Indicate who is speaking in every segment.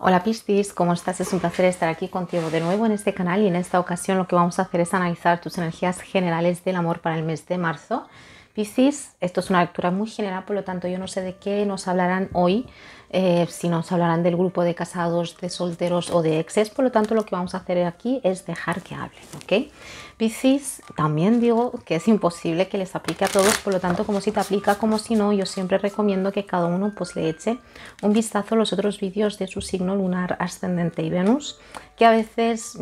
Speaker 1: Hola Piscis, ¿cómo estás? Es un placer estar aquí contigo de nuevo en este canal y en esta ocasión lo que vamos a hacer es analizar tus energías generales del amor para el mes de marzo. Piscis, esto es una lectura muy general, por lo tanto yo no sé de qué nos hablarán hoy eh, si nos hablarán del grupo de casados, de solteros o de exes, por lo tanto lo que vamos a hacer aquí es dejar que hablen, ¿ok? Piscis, también digo que es imposible que les aplique a todos, por lo tanto como si te aplica, como si no, yo siempre recomiendo que cada uno pues le eche un vistazo a los otros vídeos de su signo lunar, ascendente y Venus, que a veces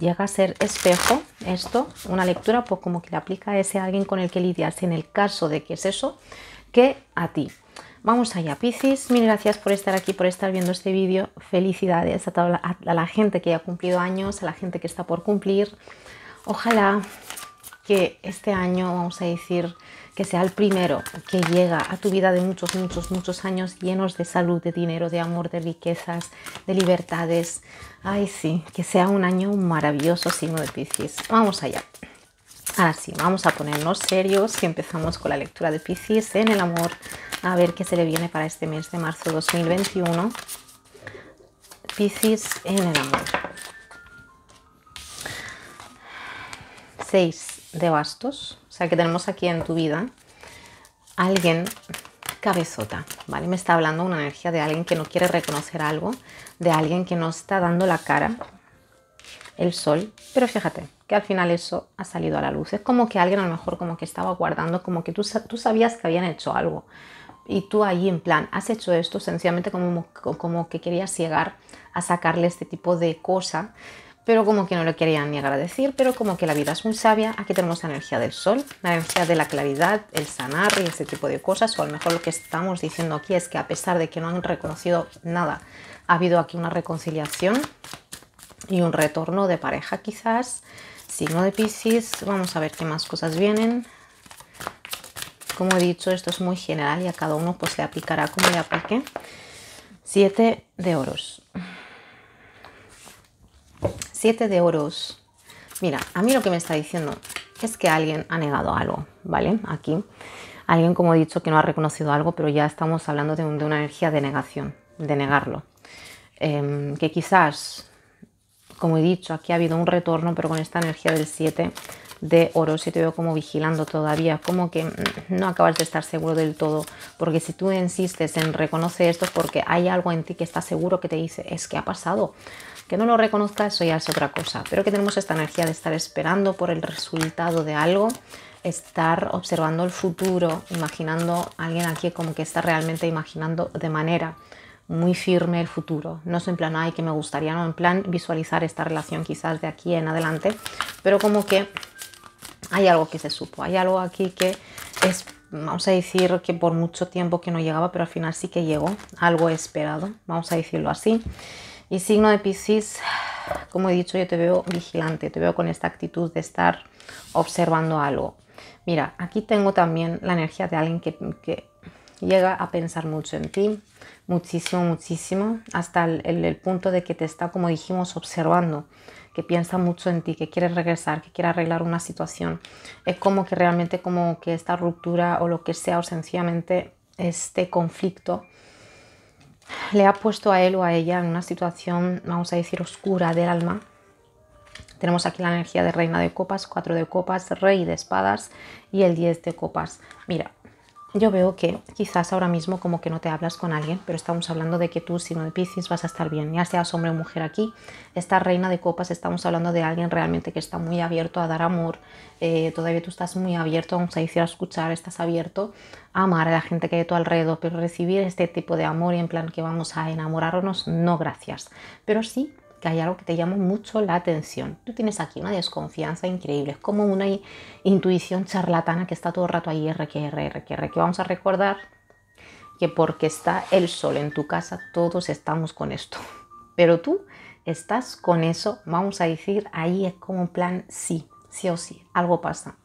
Speaker 1: llega a ser espejo esto, una lectura pues como que le aplica a ese alguien con el que lidias en el caso de que es eso, que a ti. Vamos allá, Piscis. Mil gracias por estar aquí, por estar viendo este vídeo. Felicidades a, la, gente que ya ha cumplido años, a la gente que está por cumplir. Ojalá que este año, vamos a decir, que sea el primero que llega a tu vida de muchos, muchos, muchos años llenos de salud, de dinero, de amor, de riquezas, de libertades. Ay, sí, que sea un año maravilloso, signo de Piscis. Vamos allá. Ahora sí, vamos a ponernos serios y empezamos con la lectura de Piscis en el amor, a ver qué se le viene para este mes de marzo 2021. Piscis en el amor. 6 de bastos, o sea que tenemos aquí en tu vida alguien cabezota, ¿vale? Me está hablando una energía de alguien que no quiere reconocer algo, de alguien que no está dando la cara, el sol, pero fíjate, que al final eso ha salido a la luz. Es como que alguien a lo mejor como que estaba guardando, como que tú, tú sabías que habían hecho algo y tú allí en plan, has hecho esto sencillamente como, como que querías llegar a sacarle este tipo de cosa, pero como que no le querían ni agradecer, pero como que la vida es muy sabia, aquí tenemos la energía del sol, la energía de la claridad, el sanar y ese tipo de cosas, o a lo mejor lo que estamos diciendo aquí es que a pesar de que no han reconocido nada, ha habido aquí una reconciliación y un retorno de pareja quizás, signo de Pisces. Vamos a ver qué más cosas vienen. Como he dicho, esto es muy general y a cada uno pues le aplicará como le aplique. Siete de oros. Siete de oros. Mira, a mí lo que me está diciendo es que alguien ha negado algo, ¿vale? Aquí. Alguien, como he dicho, que no ha reconocido algo, pero ya estamos hablando de, una energía de negación, de negarlo. Em, que quizás como he dicho, aquí ha habido un retorno, pero con esta energía del 7 de oro, si te veo como vigilando todavía, como que mm, no acabas de estar seguro del todo, porque si tú insistes en reconocer esto porque hay algo en ti que está seguro que te dice, es que ha pasado, que no lo reconozca eso ya es otra cosa, pero que tenemos esta energía de estar esperando por el resultado de algo, estar observando el futuro, imaginando a alguien aquí como que está realmente imaginando de manera muy firme el futuro. No sé en plan, hay que me gustaría, no, en plan visualizar esta relación quizás de aquí en adelante, pero como que hay algo que se supo, hay algo aquí que es, vamos a decir que por mucho tiempo que no llegaba, pero al final sí que llegó, algo esperado, vamos a decirlo así. Y signo de piscis como he dicho, yo te veo vigilante, te veo con esta actitud de estar observando algo. Mira, aquí tengo también la energía de alguien que, que llega a pensar mucho en ti, muchísimo, muchísimo, hasta el, punto de que te está, como dijimos, observando, que piensa mucho en ti, que quiere regresar, que quiere arreglar una situación. Es como que realmente como que esta ruptura o lo que sea o sencillamente este conflicto le ha puesto a él o a ella en una situación, vamos a decir, oscura del alma. Tenemos aquí la energía de reina de copas, cuatro de copas, rey de espadas y el 10 de copas. Mira, yo veo que quizás ahora mismo como que no te hablas con alguien, pero estamos hablando de que tú, no de Piscis, vas a estar bien, ya seas hombre o mujer aquí. Esta reina de copas, estamos hablando de alguien realmente que está muy abierto a dar amor, eh, todavía tú estás muy abierto, vamos a decir, a escuchar, estás abierto a amar a la gente que hay a tu alrededor, pero recibir este tipo de amor y en plan que vamos a enamorarnos, no gracias. Pero sí que hay algo que te llama mucho la atención. Tú tienes aquí una desconfianza increíble, es como una intuición charlatana que está todo el rato ahí, R, que R, que que vamos a recordar que porque está el sol en tu casa, todos estamos con esto. Pero tú estás con eso, vamos a decir, ahí es como un plan sí, sí o sí, algo pasa.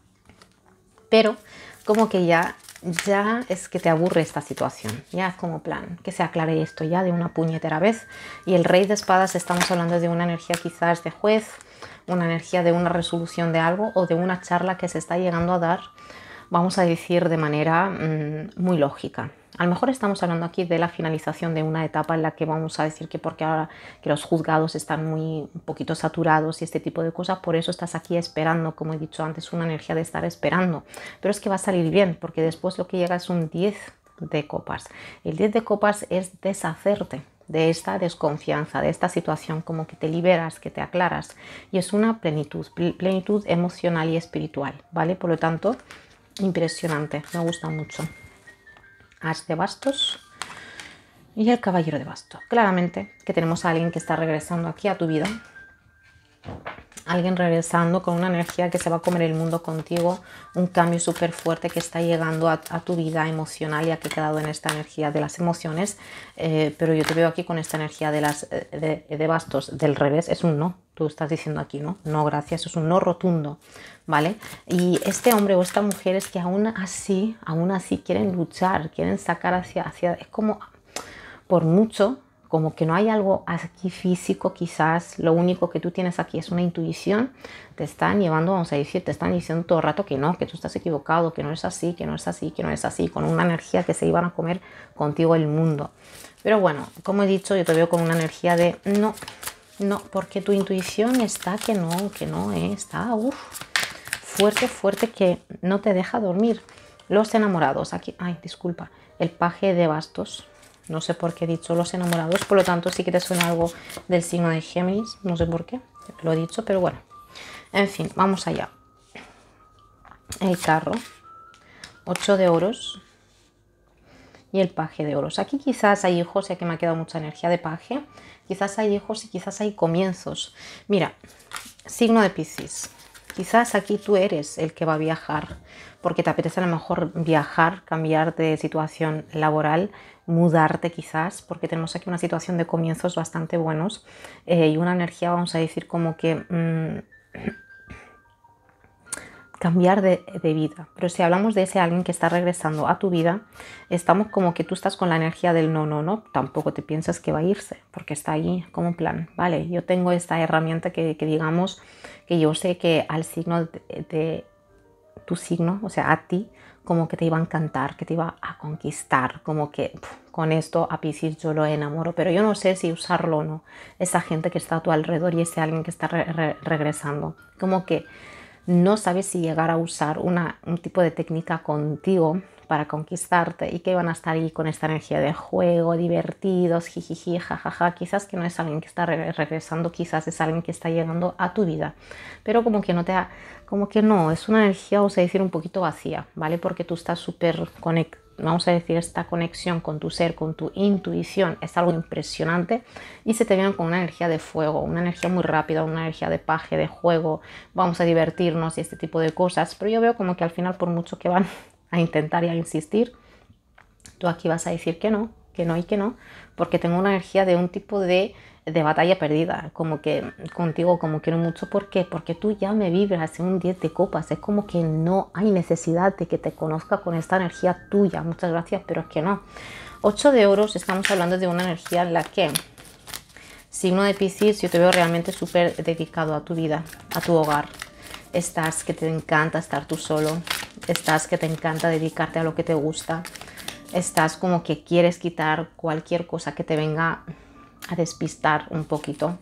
Speaker 1: Pero como que ya ya es que te aburre esta situación. Ya es como plan, que se aclare esto ya de una puñetera vez. Y el rey de espadas estamos hablando de una energía quizás de juez, una energía de una resolución de algo o de una charla que se está llegando a dar vamos a decir, de manera mm, muy lógica. A lo mejor estamos hablando aquí de la finalización de una etapa en la que vamos a decir que porque ahora que los juzgados están muy un poquito saturados y este tipo de cosas, por eso estás aquí esperando, como he dicho antes, una energía de estar esperando. Pero es que va a salir bien, porque después lo que llega es un 10 de copas. El 10 de copas es deshacerte de esta desconfianza, de esta situación, como que te liberas, que te aclaras. Y es una plenitud, plenitud emocional y espiritual, ¿vale? Por lo tanto, impresionante, me gusta mucho. As de bastos y el caballero de bastos. Claramente que tenemos a alguien que está regresando aquí a tu vida. Alguien regresando con una energía que se va a comer el mundo contigo, un cambio súper fuerte que está llegando a, tu vida emocional, ya que he quedado en esta energía de las emociones, eh, pero yo te veo aquí con esta energía de, las, eh, de bastos del revés, es un no, tú estás diciendo aquí, ¿no? No, gracias, es un no rotundo, ¿vale? Y este hombre o esta mujer es que aún así, aún así quieren luchar, quieren sacar hacia, hacia, es como por mucho, como que no hay algo aquí físico, quizás lo único que tú tienes aquí es una intuición, te están llevando, vamos a decir, te están diciendo todo el rato que no, que tú estás equivocado, que no es así, que no es así, que no es así, con una energía que se iban a comer contigo el mundo. Pero bueno, como he dicho, yo te veo con una energía de no, no, porque tu intuición está que no, que no, ¿eh? está fuerte, fuerte que no te deja dormir. Los enamorados, aquí, ay, disculpa, el paje de bastos. No sé por qué he dicho los enamorados, por lo tanto sí que te suena algo del signo de Géminis, no sé por qué, lo he dicho, pero bueno. En fin, vamos allá. El carro, 8 de oros, y el paje de oros. Aquí quizás hay hijos, ya que me ha quedado mucha energía de paje, quizás hay hijos y quizás hay comienzos. Mira, signo de Piscis. Quizás aquí tú eres el que va a viajar, porque te apetece a lo mejor viajar, cambiar de situación laboral, mudarte quizás, porque tenemos aquí una situación de comienzos bastante buenos eh, y una energía, vamos a decir, como que... Mm, cambiar de, vida. Pero si hablamos de ese alguien que está regresando a tu vida, estamos como que tú estás con la energía del no, no, no, tampoco te piensas que va a irse, porque está ahí como plan, vale, yo tengo esta herramienta que, digamos que yo sé que al signo de, tu signo, o sea, a ti, como que te iba a encantar, que te iba a conquistar, como que con esto a Pisces yo lo enamoro, pero yo no sé si usarlo o no, esa gente que está a tu alrededor y ese alguien que está regresando, como que no sabes si llegar a usar un tipo de técnica contigo para conquistarte y que van a estar ahí con esta energía de juego, divertidos, jijiji, jajaja. Quizás que no es alguien que está regresando, quizás es alguien que está llegando a tu vida, pero como que no te como que no, es una energía, o sea, decir un poquito vacía, ¿vale? Porque tú estás súper conectado vamos a decir, esta conexión con tu ser, con tu intuición, es algo impresionante y se te vean con una energía de fuego, una energía muy rápida, una energía de paje, de juego, vamos a divertirnos y este tipo de cosas, pero yo veo como que al final por mucho que van a intentar y a insistir, tú aquí vas a decir que no, que no y que no, porque tengo una energía de un tipo de de batalla perdida, como que contigo como quiero mucho, ¿por qué? Porque tú ya me vibras hace un 10 de copas, es como que no hay necesidad de que te conozca con esta energía tuya, muchas gracias, pero es que no. 8 de oros, estamos hablando de una energía en la que signo de Piscis, yo te veo realmente súper dedicado a tu vida, a tu hogar. Estás que te encanta estar tú solo, estás que te encanta dedicarte a lo que te gusta, estás como que quieres quitar cualquier cosa que te venga a despistar un poquito.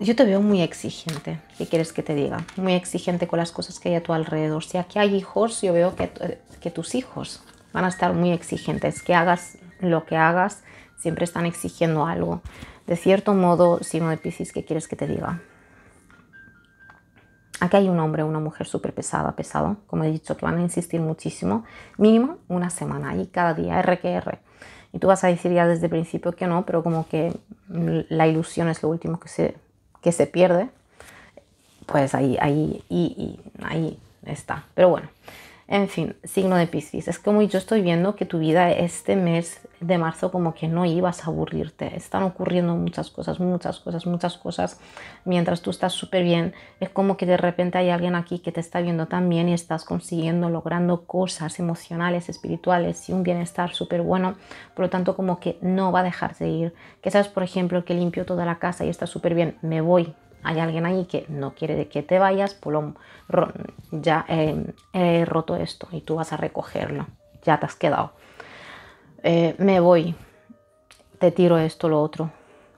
Speaker 1: Yo te veo muy exigente, ¿qué quieres que te diga? Muy exigente con las cosas que hay a tu alrededor. Si aquí hay hijos, yo veo que, eh, tus hijos van a estar muy exigentes, que hagas lo que hagas, siempre están exigiendo algo. De cierto modo, signo de piscis, ¿qué quieres que te diga? Aquí hay un hombre, una mujer súper pesada, pesado, como he dicho, que van a insistir muchísimo, mínimo una semana y cada día, R que R tú vas a decir ya desde el principio que no, pero como que la ilusión es lo último que se, que se pierde, pues ahí, ahí, y ahí está. Pero bueno, en fin, signo de Piscis. Es como yo estoy viendo que tu vida este mes de marzo como que no ibas a aburrirte. Están ocurriendo muchas cosas, muchas cosas, muchas cosas. Mientras tú estás súper bien, es como que de repente hay alguien aquí que te está viendo también y estás consiguiendo, logrando cosas emocionales, espirituales y un bienestar súper bueno. Por lo tanto, como que no va a dejarse ir. Que sabes, por ejemplo, que limpio toda la casa y está súper bien. Me voy, hay alguien ahí que no quiere que te vayas, pulón, ya eh, he, roto esto y tú vas a recogerlo, ya te has quedado. Eh, me voy, te tiro esto, lo otro,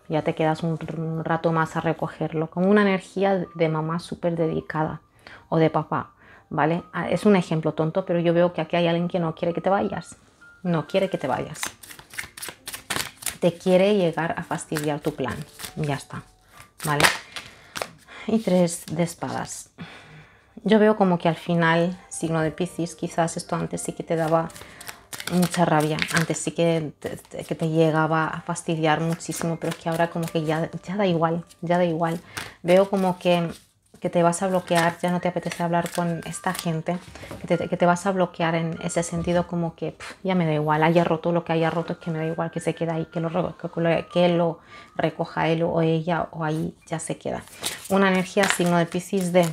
Speaker 1: ya te quedas un, rato más a recogerlo, con una energía de mamá súper dedicada o de papá, ¿vale? Ah, es un ejemplo tonto, pero yo veo que aquí hay alguien que no quiere que te vayas, no quiere que te vayas. Te quiere llegar a fastidiar tu plan, ya está, ¿vale? y tres de espadas. Yo veo como que al final, signo de Piscis, quizás esto antes sí que te daba mucha rabia, antes sí que te, llegaba a fastidiar muchísimo, pero es que ahora como que ya, ya da igual, ya da igual. Veo como que que te vas a bloquear, ya no te apetece hablar con esta gente, que te, vas a bloquear en ese sentido como que ya me da igual, haya roto lo que haya roto, que me da igual que se quede ahí, que lo, lo recoja él o ella o ahí ya se queda. Una energía signo de Pisces de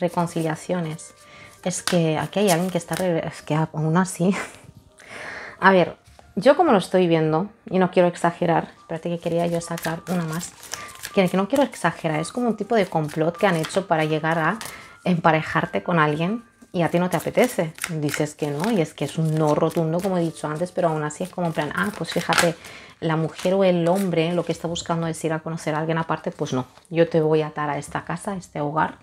Speaker 1: reconciliaciones. Es que aquí hay alguien que está, es que aún así... a ver, yo como lo estoy viendo, y no quiero exagerar, espérate que quería yo sacar una más, que no quiero exagerar, es como un tipo de complot que han hecho para llegar a emparejarte con alguien y a ti no te apetece. Dices que no, y es que es un no rotundo, como he dicho antes, pero aún así es como en plan, ah, pues fíjate, la mujer o el hombre lo que está buscando es ir a conocer a alguien aparte, pues no, yo te voy a atar a esta casa, a este hogar,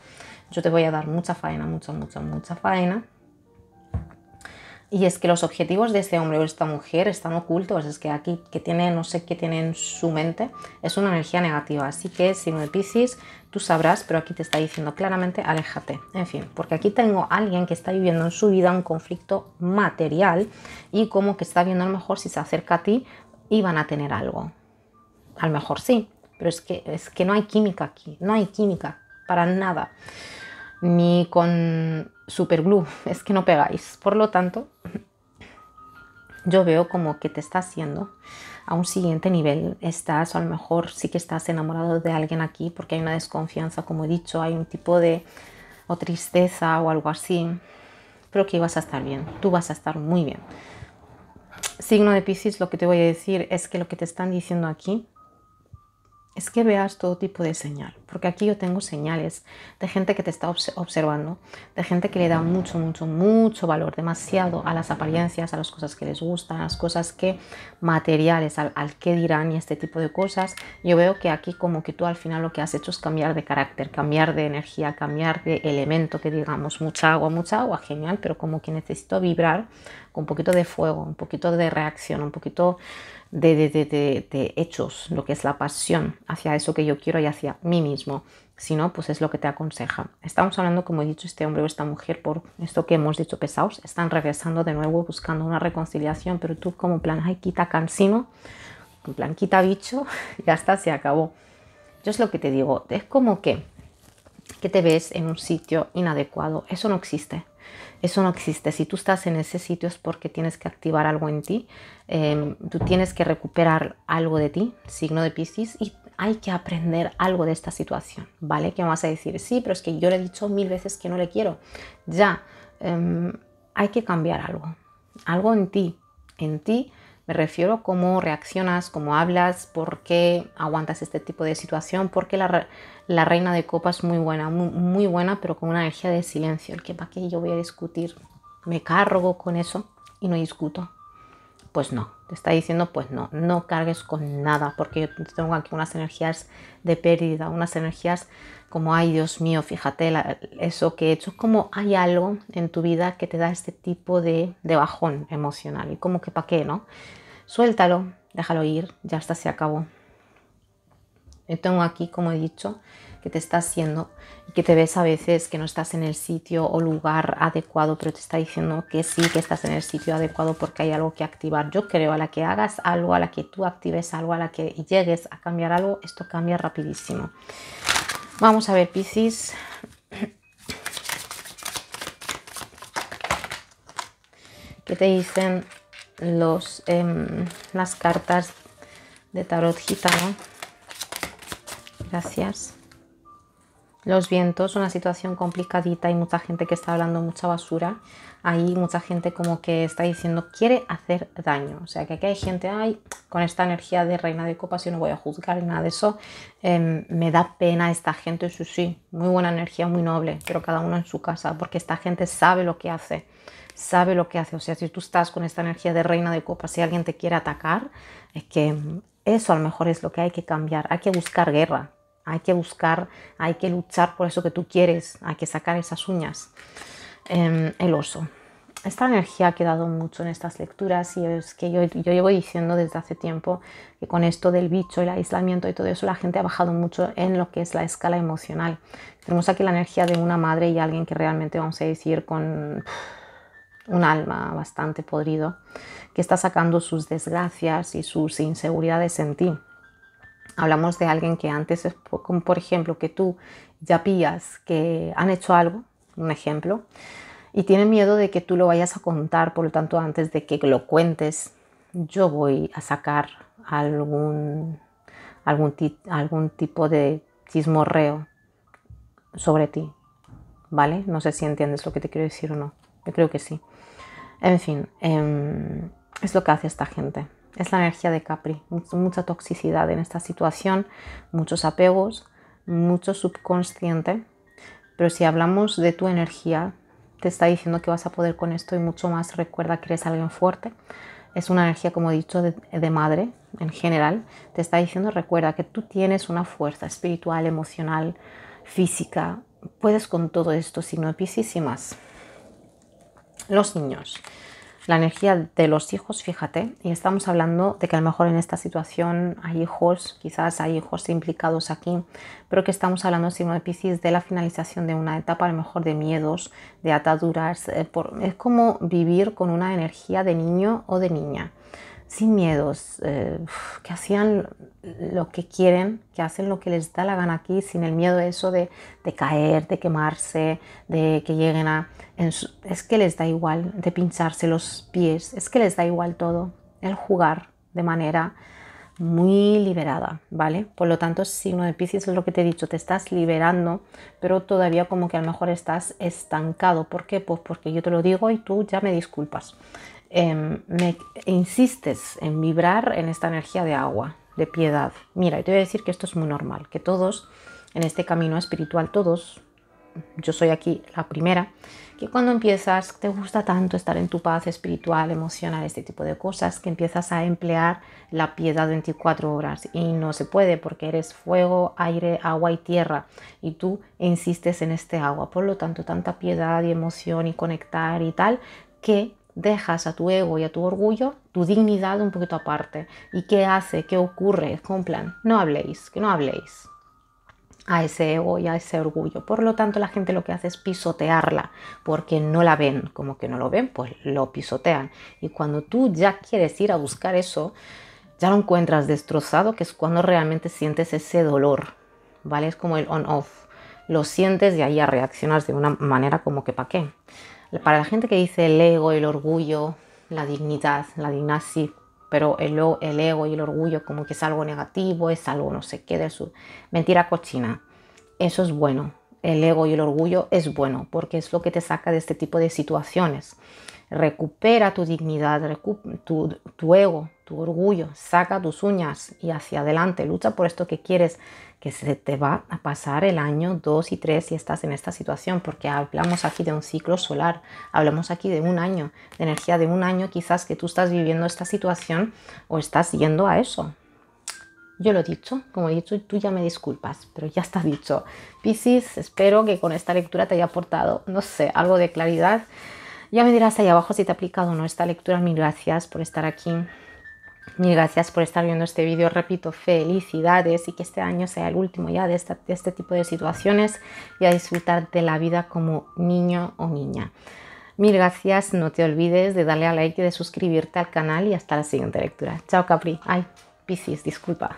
Speaker 1: yo te voy a dar mucha faena, mucha, mucha, mucha faena, y es que los objetivos de este hombre o esta mujer están ocultos, es que aquí que tiene, no sé qué tiene en su mente, es una energía negativa. Así que, si me Pisces, tú sabrás, pero aquí te está diciendo claramente, aléjate. En fin, porque aquí tengo a alguien que está viviendo en su vida un conflicto material y como que está viendo a lo mejor si se acerca a ti y van a tener algo. A lo mejor sí, pero es que, es que no hay química aquí, no hay química para nada ni con superglue, es que no pegáis. Por lo tanto, yo veo como que te está haciendo a un siguiente nivel. Estás, o a lo mejor sí que estás enamorado de alguien aquí porque hay una desconfianza, como he dicho, hay un tipo de tristeza o algo así, pero que vas a estar bien, tú vas a estar muy bien. Signo de Pisces, lo que te voy a decir es que lo que te están diciendo aquí es que veas todo tipo de señal porque aquí yo tengo señales de gente que te está observando, de gente que le da mucho, mucho, mucho valor, demasiado a las apariencias, a las cosas que les gustan, a las cosas que materiales, al, que qué dirán y este tipo de cosas. Yo veo que aquí como que tú al final lo que has hecho es cambiar de carácter, cambiar de energía, cambiar de elemento, que digamos, mucha agua, mucha agua, genial, pero como que necesito vibrar con un poquito de fuego, un poquito de reacción, un poquito de hechos, lo que es la pasión hacia eso que yo quiero y hacia mí mismo. Sino Si no, pues es lo que te aconseja. Estamos hablando, como he dicho, este hombre o esta mujer, por esto que hemos dicho pesados, están regresando de nuevo buscando una reconciliación, pero tú como plan, ay, quita cansino, en plan, quita bicho, ya está, se acabó. Yo es lo que te digo, es como que, que te ves en un sitio inadecuado, eso no existe. Eso no existe. Si tú estás en ese sitio es porque tienes que activar algo en ti. Em, tú tienes que recuperar algo de ti, signo de Piscis, y hay que aprender algo de esta situación, ¿vale? Que vas a decir, sí, pero es que yo le he dicho mil veces que no le quiero. Ya, em, hay que cambiar algo, algo en ti, en ti. Me refiero a cómo reaccionas, cómo hablas, por qué aguantas este tipo de situación, porque la, la reina de copas es muy buena, muy, buena, pero con una energía de silencio. El que para qué yo voy a discutir, me cargo con eso y no discuto pues no. Te está diciendo, pues no, no cargues con nada, porque yo tengo aquí unas energías de pérdida, unas energías como, ay Dios mío, fíjate eso que he hecho, como hay algo en tu vida que te da este tipo de, bajón emocional y como que para qué, ¿no? Suéltalo, déjalo ir, ya está, se acabó. Yo tengo aquí, como he dicho, que te está haciendo y que te ves a veces que no estás en el sitio o lugar adecuado, pero te está diciendo que sí, que estás en el sitio adecuado porque hay algo que activar. Yo creo, a la que hagas algo, a la que tú actives algo, a la que llegues a cambiar algo, esto cambia rapidísimo. Vamos a ver, Piscis. ¿Qué te dicen los, em, las cartas de tarot gitano? Gracias los vientos, una situación complicadita, hay mucha gente que está hablando mucha basura, hay mucha gente como que está diciendo quiere hacer daño, o sea que aquí hay gente, ay, con esta energía de reina de copas yo no voy a juzgar nada de eso, em, me da pena esta gente, eso sí, muy buena energía, muy noble, pero cada uno en su casa, porque esta gente sabe lo que hace, sabe lo que hace, o sea, si tú estás con esta energía de reina de copas, si alguien te quiere atacar, es que eso a lo mejor es lo que hay que cambiar, hay que buscar guerra, hay que buscar, hay que luchar por eso que tú quieres, hay que sacar esas uñas. Em, el oso. Esta energía ha quedado mucho en estas lecturas y es que yo, yo llevo diciendo desde hace tiempo que con esto del bicho, el aislamiento y todo eso, la gente ha bajado mucho en lo que es la escala emocional. Tenemos aquí la energía de una madre y alguien que realmente, vamos a decir, con un alma bastante podrido, que está sacando sus desgracias y sus inseguridades en ti Hablamos de alguien que antes, por ejemplo, que tú ya pillas que han hecho algo, un ejemplo, y tiene miedo de que tú lo vayas a contar, por lo tanto, antes de que lo cuentes, yo voy a sacar algún, algún, algún tipo de chismorreo sobre ti, ¿vale? No sé si entiendes lo que te quiero decir o no, yo creo que sí. En fin, em, es lo que hace esta gente. Es la energía de Capri, mucha toxicidad en esta situación, muchos apegos, mucho subconsciente. Pero si hablamos de tu energía, te está diciendo que vas a poder con esto y mucho más. Recuerda que eres alguien fuerte. Es una energía, como he dicho, de, madre en general. Te está diciendo, recuerda que tú tienes una fuerza espiritual, emocional, física. Puedes con todo esto, signo de y más. Los niños la energía de los hijos, fíjate, y estamos hablando de que a lo mejor en esta situación hay hijos, quizás hay hijos implicados aquí, pero que estamos hablando, signo de Pisces, de la finalización de una etapa, a lo mejor de miedos, de ataduras, eh, es como vivir con una energía de niño o de niña sin miedos, eh, que hacían lo que quieren, que hacen lo que les da la gana aquí, sin el miedo de eso de, caer, de quemarse, de que lleguen a... es que les da igual, de pincharse los pies, es que les da igual todo, el jugar de manera muy liberada, ¿vale? Por lo tanto, signo de Pisces es lo que te he dicho, te estás liberando, pero todavía como que a lo mejor estás estancado. ¿Por qué? Pues porque yo te lo digo y tú ya me disculpas. Em, me insistes en vibrar en esta energía de agua, de piedad. Mira, te voy a decir que esto es muy normal, que todos en este camino espiritual, todos, yo soy aquí la primera, que cuando empiezas, te gusta tanto estar en tu paz espiritual, emocional, este tipo de cosas, que empiezas a emplear la piedad 24 horas y no se puede porque eres fuego, aire, agua y tierra y tú insistes en este agua. Por lo tanto, tanta piedad y emoción y conectar y tal, que dejas a tu ego y a tu orgullo, tu dignidad un poquito aparte. ¿Y qué hace? ¿Qué ocurre? cumplan no habléis, que no habléis a ese ego y a ese orgullo. Por lo tanto, la gente lo que hace es pisotearla, porque no la ven, como que no lo ven, pues lo pisotean. Y cuando tú ya quieres ir a buscar eso, ya lo encuentras destrozado, que es cuando realmente sientes ese dolor, ¿vale? Es como el on-off. Lo sientes y ahí a reaccionas de una manera como que pa' qué. Para la gente que dice el ego, el orgullo, la dignidad, la dignidad pero el, el ego y el orgullo como que es algo negativo, es algo no sé qué de su... Mentira cochina. Eso es bueno. El ego y el orgullo es bueno porque es lo que te saca de este tipo de situaciones recupera tu dignidad, tu, ego, tu orgullo, saca tus uñas y hacia adelante, lucha por esto que quieres, que se te va a pasar el año 2 y 3 si estás en esta situación, porque hablamos aquí de un ciclo solar, hablamos aquí de un año, de energía de un año, quizás que tú estás viviendo esta situación o estás yendo a eso. Yo lo he dicho, como he dicho, tú ya me disculpas, pero ya está dicho. Piscis, espero que con esta lectura te haya aportado, no sé, algo de claridad ya me dirás ahí abajo si te ha aplicado o no esta lectura. Mil gracias por estar aquí. Mil gracias por estar viendo este vídeo. Repito, felicidades y que este año sea el último ya de, este tipo de situaciones y a disfrutar de la vida como niño o niña. Mil gracias, no te olvides de darle a like y de suscribirte al canal y hasta la siguiente lectura. Chao Capri. Ay, Piscis, disculpa.